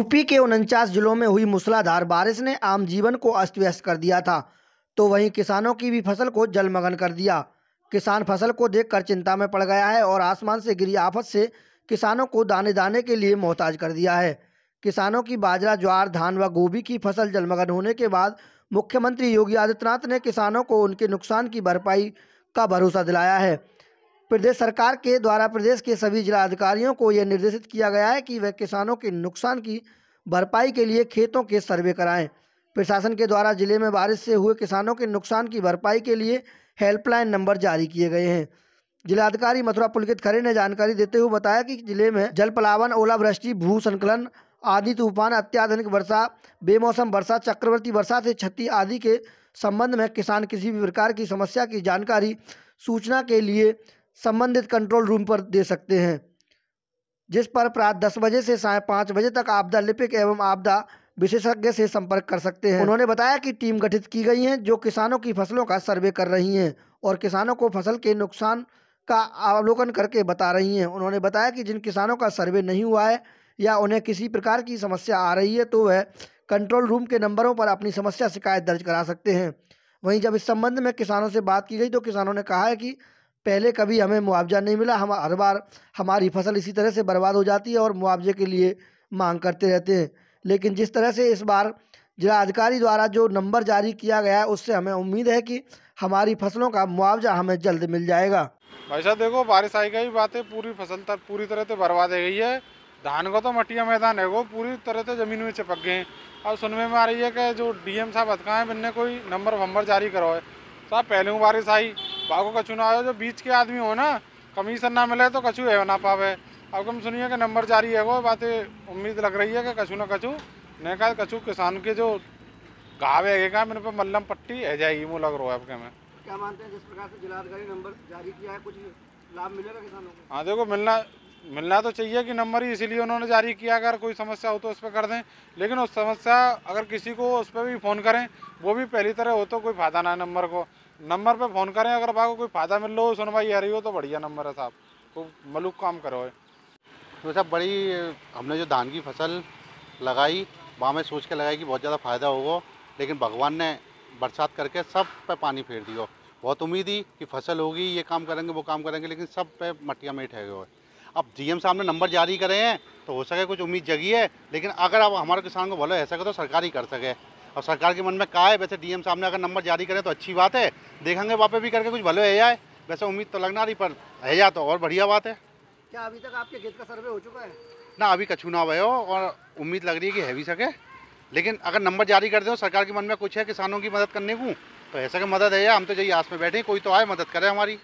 UP के उनचास जिलों में हुई मूसलाधार बारिश ने आम जीवन को अस्त व्यस्त कर दिया था तो वहीं किसानों की भी फसल को जलमग्न कर दिया किसान फसल को देखकर चिंता में पड़ गया है और आसमान से गिरी आफत से किसानों को दाने दाने के लिए मोहताज कर दिया है किसानों की बाजरा ज्वार धान व गोभी की फसल जलमग्न होने के बाद मुख्यमंत्री योगी आदित्यनाथ ने किसानों को उनके नुकसान की भरपाई का भरोसा दिलाया है प्रदेश सरकार के द्वारा प्रदेश के सभी जिला अधिकारियों को यह निर्देशित किया गया है कि वह किसानों के नुकसान की भरपाई के लिए खेतों के सर्वे कराएं प्रशासन के द्वारा जिले में बारिश से हुए किसानों के नुकसान की भरपाई के लिए हेल्पलाइन नंबर जारी किए गए हैं जिलाधिकारी मथुरा पुलकित खरे ने जानकारी देते हुए बताया कि जिले में जल पलावन ओलावृष्टि भू संकलन आदि तूफान अत्याधुनिक वर्षा बेमौसम वर्षा चक्रवर्ती वर्षा से क्षति आदि के संबंध में किसान किसी भी प्रकार की समस्या की जानकारी सूचना के लिए संबंधित कंट्रोल रूम पर दे सकते हैं जिस पर प्रात दस बजे से साय पाँच बजे तक आपदा लिपिक एवं आपदा विशेषज्ञ से संपर्क कर सकते हैं उन्होंने बताया कि टीम गठित की गई है जो किसानों की फसलों का सर्वे कर रही हैं और किसानों को फसल के नुकसान का अवलोकन करके बता रही हैं उन्होंने बताया कि जिन किसानों का सर्वे नहीं हुआ है या उन्हें किसी प्रकार की समस्या आ रही है तो वह कंट्रोल रूम के नंबरों पर अपनी समस्या शिकायत दर्ज करा सकते हैं वहीं जब इस संबंध में किसानों से बात की गई तो किसानों ने कहा है कि पहले कभी हमें मुआवजा नहीं मिला हम हर बार हमारी फसल इसी तरह से बर्बाद हो जाती है और मुआवजे के लिए मांग करते रहते हैं लेकिन जिस तरह से इस बार जिला अधिकारी द्वारा जो नंबर जारी किया गया है उससे हमें उम्मीद है कि हमारी फसलों का मुआवजा हमें जल्द मिल जाएगा भाई साहब देखो बारिश आई गई बात है पूरी फसल तक पूरी तरह से बर्बाद है गई है धान का तो मटिया मैदान है वो पूरी तरह से जमीन में चिपक गए हैं अब सुनने में आ रही है कि जो डीएम साहब अधका है इनने कोई नंबर वंबर जारी करो है साहब पहले बारिश आई बाको का ना आयो जो बीच के आदमी हो ना कमीशन ना मिले तो कछु है ना पावे अब कम सुनिए कि नंबर जारी है वो बात उम्मीद लग रही है कि कछु ना कछु नहीं कहा कछु किसान के जो गाँव है मेरे पे मल्लम पट्टी है जाएगी वो लग रहा है आपके में क्या मानते हैं जिस प्रकार से जिलाधिकारी नंबर जारी किया है कुछ लाभ मिलेगा किसानों को हाँ देखो मिलना मिलना तो चाहिए कि नंबर ही इसीलिए उन्होंने जारी किया अगर कोई समस्या हो तो उस पर कर दें लेकिन उस समस्या अगर किसी को उस पर भी फ़ोन करें वो भी पहली तरह हो तो कोई फ़ायदा ना है नंबर को नंबर पे फ़ोन करें अगर भागो कोई फ़ायदा मिल रहा हो सुनवाई आ रही हो तो बढ़िया नंबर है साहब तो मलुक काम करो तो साहब बड़ी हमने जो धान की फसल लगाई वहाँ में सोच के लगाई कि बहुत ज़्यादा फ़ायदा होगा लेकिन भगवान ने बरसात करके सब पे पानी फेर दिया बहुत उम्मीद ही कि फसल होगी ये काम करेंगे वो काम करेंगे लेकिन सब पे मटिया में ठहरे हुए अब डीएम साहब ने नंबर जारी करे हैं तो हो सके कुछ उम्मीद जगी है लेकिन अगर आप हमारे किसान को भले है सके तो सरकार ही कर सके और सरकार के मन में कहा है वैसे डीएम साहब ने अगर नंबर जारी करें तो अच्छी बात है देखेंगे वापस भी करके कुछ भले है जाए वैसे उम्मीद तो लगना रही पर है या तो और बढ़िया बात है क्या अभी तक आपके खेत का सर्वे हो चुका है ना अभी कछू ना हुए हो और उम्मीद लग रही है कि है भी सके लेकिन अगर नंबर जारी कर दें सरकार के मन में कुछ है किसानों की मदद करने को तो ऐसा कि मदद है या हम तो यही आस में बैठे कोई तो आए मदद करे हमारी